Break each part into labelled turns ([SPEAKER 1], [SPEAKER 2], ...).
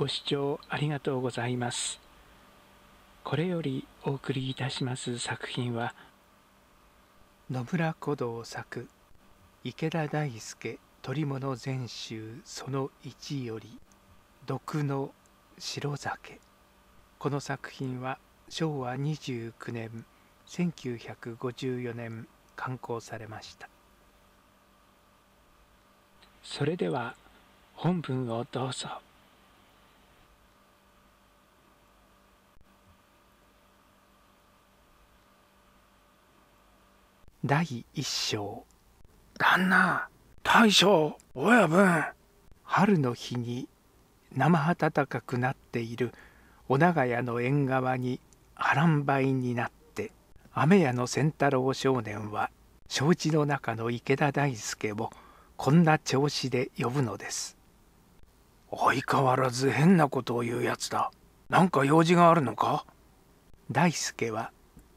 [SPEAKER 1] ご視聴ありがとうございます。これよりお送りいたします作品は野村古道作池田大輔取物全集その1より毒の白酒この作品は昭和29年1954年刊行されましたそれでは本文をどうぞ。第一章旦那大将親分春の日に生暖かくなっているお長屋の縁側に波乱灰になって雨屋の仙太郎少年は承知の中の池田大輔をこんな調子で呼ぶのです相変わらず変なことを言うやつだなんか用事があるのか大輔は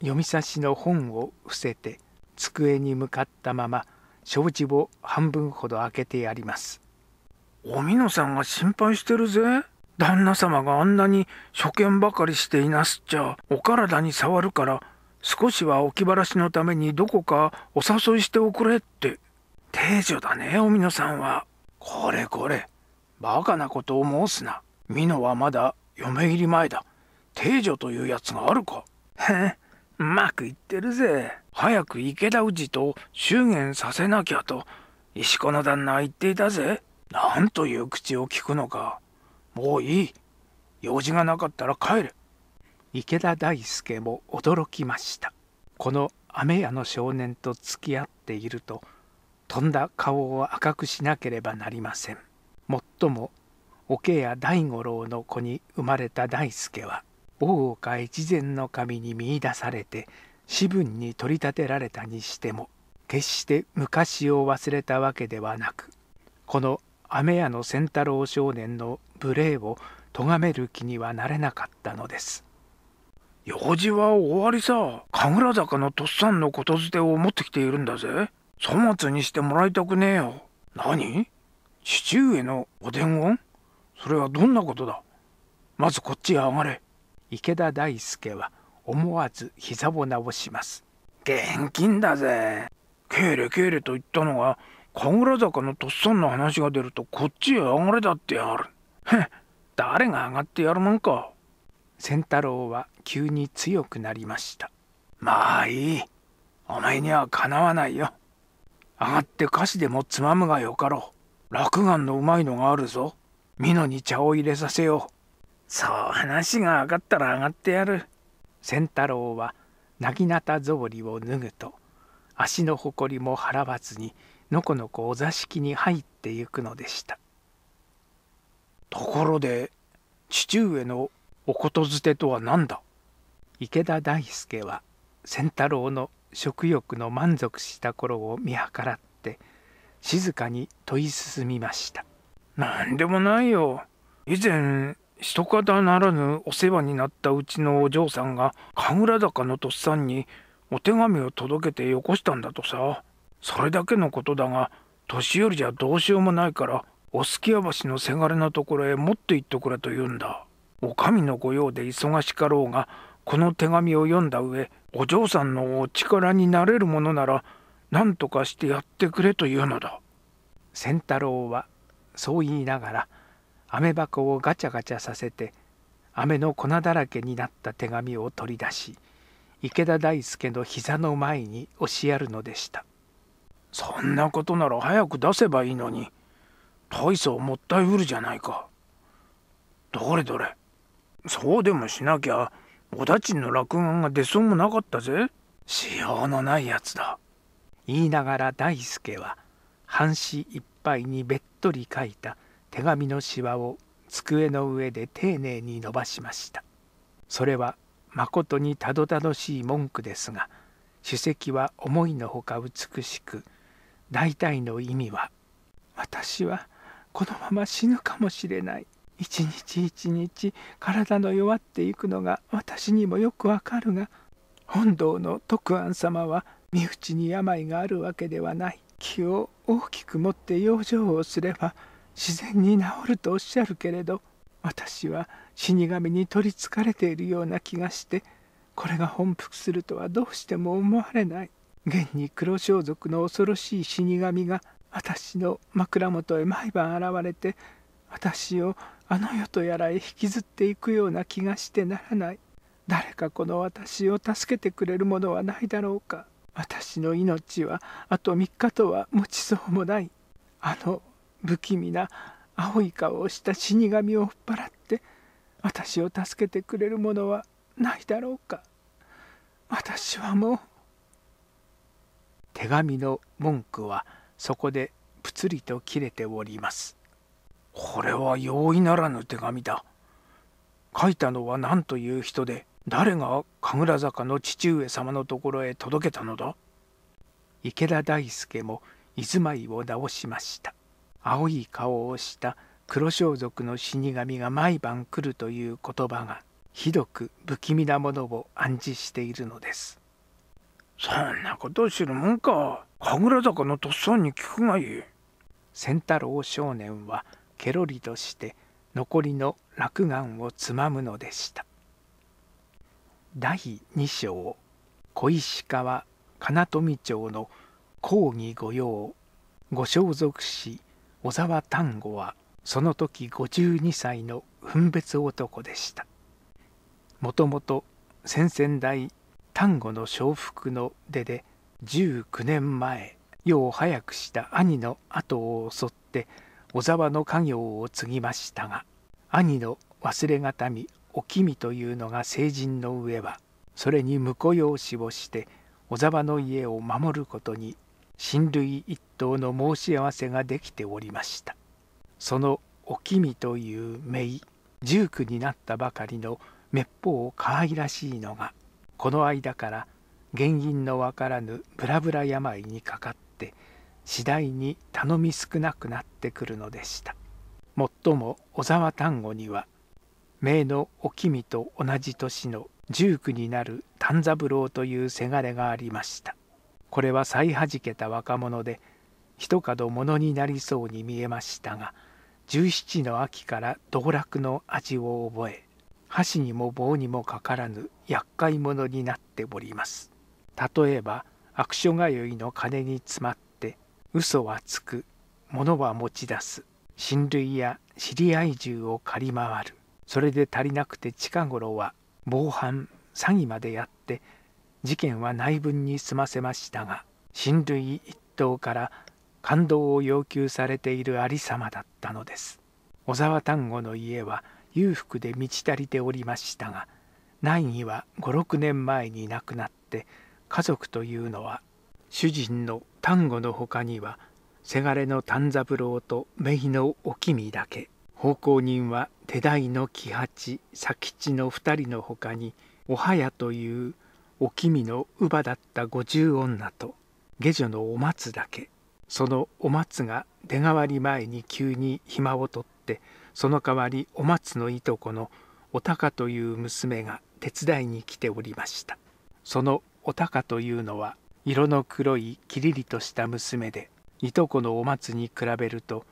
[SPEAKER 1] 読み差しの本を伏せて机に向かったまま障子を半分ほど開けてやりますおみのさんが心配してるぜ旦那様があんなに初見ばかりしていなすっちゃお体に触るから少しは置きばらしのためにどこかお誘いしておくれって定女だねおみのさんはこれこれバカなことを申すな美濃はまだ嫁入り前だ定女というやつがあるかへえうまくいってるぜ早く池田氏と祝言させなきゃと石子の旦那は言っていたぜなんという口を聞くのかもういい用事がなかったら帰れ池田大輔も驚きましたこの雨屋の少年と付き合っているととんだ顔を赤くしなければなりませんもっとも桶屋大五郎の子に生まれた大輔は大岡越前の神に見いだされて私分に取り立てられたにしても決して昔を忘れたわけではなくこの雨屋の仙太郎少年の無礼を咎める気にはなれなかったのです。用事は終わりさ神楽坂のとっさんのことづてを持ってきているんだぜ粗末にしてもらいたくねえよ何父上のお伝言それはどんなことだまずこっちへ上がれ池田大輔は思わず膝を直します。現金だぜ。けれけれと言ったのが、神楽坂のとっさんの話が出るとこっちへ上がれだってやる。へっ、誰が上がってやるもんか。仙太郎は急に強くなりました。まあいい。お前にはかなわないよ。上がって菓子でもつまむがよかろう。落眼のうまいのがあるぞ。美濃に茶を入れさせよう。そう話が上がったら上がってやる。仙太郎はなぎなた草履を脱ぐと足のほこりも払わずにのこのこお座敷に入ってゆくのでした。ところで父上のおことづてとは何だ池田大輔は仙太郎の食欲の満足した頃を見計らって静かに問い進みました。何でもないよ。以前人形ならぬお世話になったうちのお嬢さんが神楽坂のとっさんにお手紙を届けてよこしたんだとさそれだけのことだが年寄りじゃどうしようもないからおすき屋橋のせがれのところへ持って行ってくれと言うんだお上の御用で忙しかろうがこの手紙を読んだ上お嬢さんのお力になれるものなら何とかしてやってくれというのだ仙太郎はそう言いながら雨箱をガチャガチャさせて雨の粉だらけになった手紙を取り出し池田大輔の膝の前に押しやるのでしたそんなことなら早く出せばいいのに大層もったいぶるじゃないかどれどれそうでもしなきゃおだちんの落眼が出そうもなかったぜしようのないやつだ言いながら大輔は半紙いっぱいにべっとり書いた「手紙のしわを机の上で丁寧に伸ばしましたそれはまことにたどたどしい文句ですが主席は思いのほか美しく大体の意味は「私はこのまま死ぬかもしれない」一日一日体の弱っていくのが私にもよくわかるが本堂の徳安様は身内に病があるわけではない気を大きく持って養生をすれば自然に治るとおっしゃるけれど私は死神に取りつかれているような気がしてこれが奔復するとはどうしても思われない現に黒装束の恐ろしい死神が私の枕元へ毎晩現れて私をあの世とやらへ引きずっていくような気がしてならない誰かこの私を助けてくれるものはないだろうか私の命はあと3日とは持ちそうもないあの不気味な青い顔をした死神を追っ払って私を助けてくれるものはないだろうか私はもう手紙の文句はそこでぷつりと切れておりますこれは容易ならぬ手紙だ書いたのは何という人で誰が神楽坂の父上様のところへ届けたのだ池田大輔も居住まいを直しました青い顔をした黒装束の死神が毎晩来るという言葉がひどく不気味なものを暗示しているのですそんなことを知るもんか神楽坂のとっさんに聞くがいい仙太郎少年はケロリとして残りの落雁をつまむのでした第2章小石川金富町の講義御用ご装束師小沢丹後はその時52歳の分別男でしたもともと先々代丹後の承服の出で19年前世を早くした兄の後を襲って小沢の家業を継ぎましたが兄の忘れがたみお君というのが成人の上はそれに婿養子をして小沢の家を守ることに親類一党の申し合わせができておりましたそのおきみという名十九になったばかりの滅法可愛らしいのがこの間から原因のわからぬぶらぶら病にかかって次第に頼み少なくなってくるのでしたもっとも小沢丹後には名のおきみと同じ年の19になる丹三郎というせがれがありましたこれは最はじけた若者で一角者になりそうに見えましたが十七の秋から道楽の味を覚え箸にも棒にもかからぬ厄介者になっております例えば悪所通いの金に詰まって嘘はつく物は持ち出す親類や知り合い銃を借り回るそれで足りなくて近頃は防犯詐欺までやって事件は内分に済ませましたが親類一党から感動を要求されている有様だったのです小沢丹後の家は裕福で満ち足りておりましたが南位は56年前に亡くなって家族というのは主人の丹後のほかにはせがれの丹三郎と姪のおみだけ奉公人は手代の喜八佐吉の2人のほかにおはやというお君の乳母だった五十女と下女のお松だけそのお松が出代わり前に急に暇を取ってその代わりお松のいとこのお高という娘が手伝いに来ておりましたそのお高というのは色の黒いきりりとした娘でいとこのお松に比べると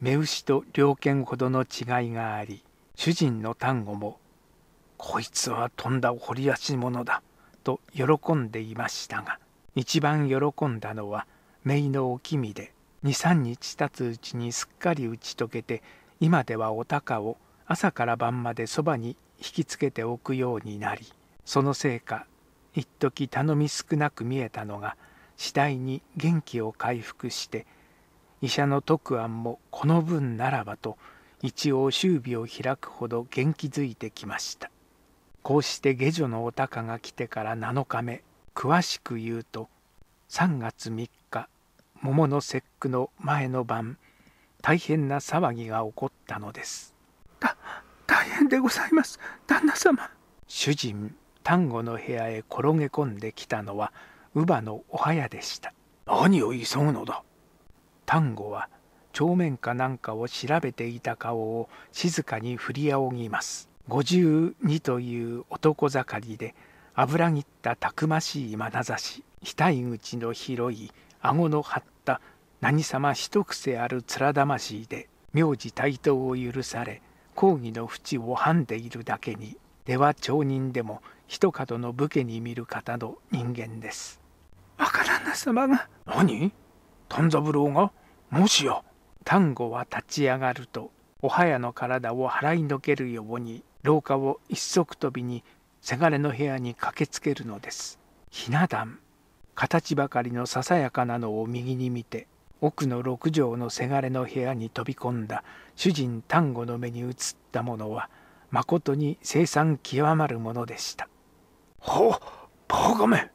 [SPEAKER 1] 目牛と猟犬ほどの違いがあり主人の単語も「こいつはとんだ掘り出し者だと喜んでいましたが一番喜んだのは姪のおみで23日経つうちにすっかり打ち解けて今ではお鷹を朝から晩までそばに引きつけておくようになりそのせいか一時頼み少なく見えたのが次第に元気を回復して医者の特案もこの分ならばと一応修備を開くほど元気づいてきましたこうして下女のお鷹が来てから7日目詳しく言うと3月3日桃の節句の前の晩大変な騒ぎが起こったのですた大変でございます旦那様主人丹後の部屋へ転げ込んできたのは乳母のおはやでした何を急ぐのだ丹後は帳面かなんかを調べていた顔を静かに振り仰ぎます52という男盛りで油切ったたくましい眼差し額口の広い顎の張った何様一癖ある面魂で名字対等を許され抗議の淵をはんでいるだけに出は町人でも一角の武家に見る方の人間です。わからな様が何丹三郎がもしや丹後は立ち上がるとおはやの体を払いのけるように廊下を一足飛びにせがれの部屋に駆けつけるのですひな壇形ばかりのささやかなのを右に見て奥の六畳のせがれの部屋に飛び込んだ主人丹後の目に映ったものはまことに生産極まるものでしたほうバカめ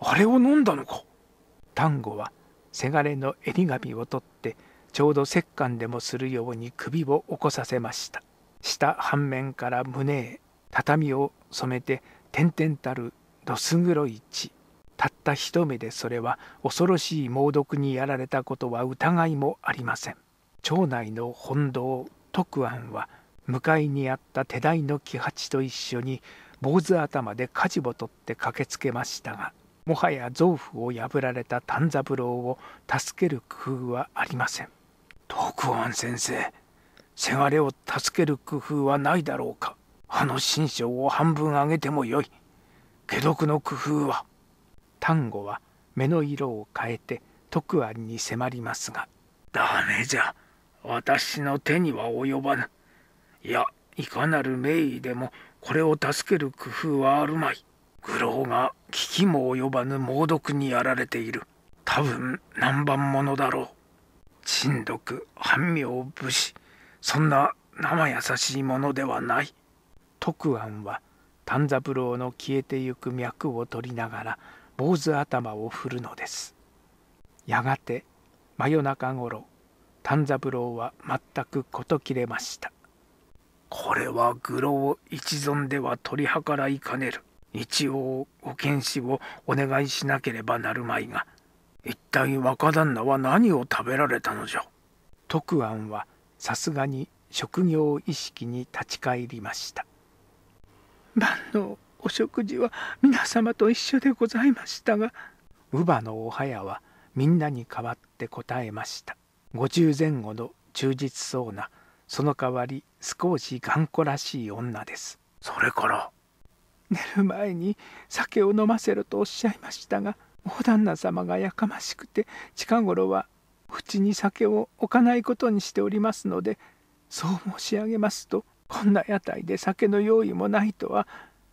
[SPEAKER 1] あれを飲んだのか丹後はせがれの襟紙を取ってちょうど折檻でもするように首を起こさせましたした半面から胸へ畳を染めて点々たるどす黒い血たった一目でそれは恐ろしい猛毒にやられたことは疑いもありません町内の本堂徳庵は向かいにあった手代の喜八と一緒に坊主頭で火事を取って駆けつけましたがもはや臓腑を破られた丹三郎を助ける工夫はありません徳安先生せがれを助ける工夫はないだろうかあの新章を半分あげてもよい解毒の工夫は丹後は目の色を変えて徳庵に迫りますがダメじゃ私の手には及ばぬいやいかなる名医でもこれを助ける工夫はあるまい愚老が危機も及ばぬ猛毒にやられている多分何番者だろう珍毒半妙武士そんな生優しいものではない。徳庵は丹三郎の消えてゆく脈を取りながら坊主頭を振るのです。やがて真夜中頃丹三郎は全く事切れました。これは愚老一存では取り計らいかねる。一応ご検視をお願いしなければなるまいが一体若旦那は何を食べられたのじゃ徳安はさすがに職業意識に立ち返りました晩のお食事は皆様と一緒でございましたが乳母のおはやはみんなに代わって答えました50前後の忠実そうなその代わり少し頑固らしい女ですそれから寝る前に酒を飲ませるとおっしゃいましたがお旦那様がやかましくて近頃は口に酒を置かないことにしておりますのでそう申し上げますとこんな屋台で酒の用意もないとは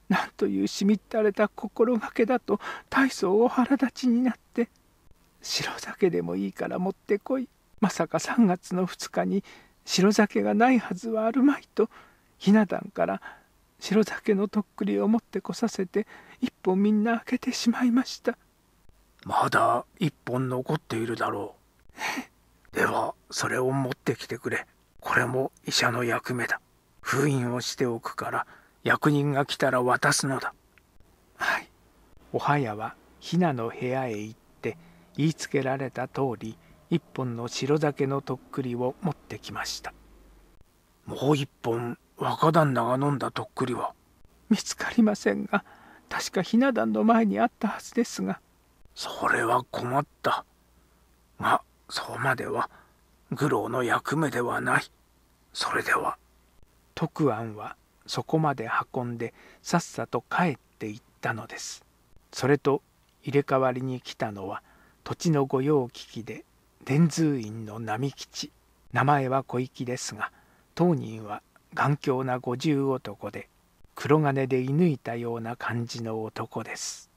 [SPEAKER 1] なんというしみったれた心がけだと大層お腹立ちになって白酒でもいいから持ってこいまさか3月の2日に白酒がないはずはあるまいとひな壇から白酒のとっくりを持ってこさせて一本みんな開けてしまいましたまだ一本残っているだろう ではそれを持ってきてくれこれも医者の役目だ封印をしておくから役人が来たら渡すのだはいおはやはひなの部屋へ行って言いつけられた通り一本の白酒のとっくりを持ってきましたもう一本若旦那が飲んだとっくりは見つかりませんが確かひな壇の前にあったはずですがそれは困ったがそうまでは愚老の役目ではないそれでは徳庵はそこまで運んでさっさと帰っていったのですそれと入れ替わりに来たのは土地の御用聞きで伝通院の並吉名前は小池ですが当人は頑強な五十男で黒金で射抜いたような感じの男です。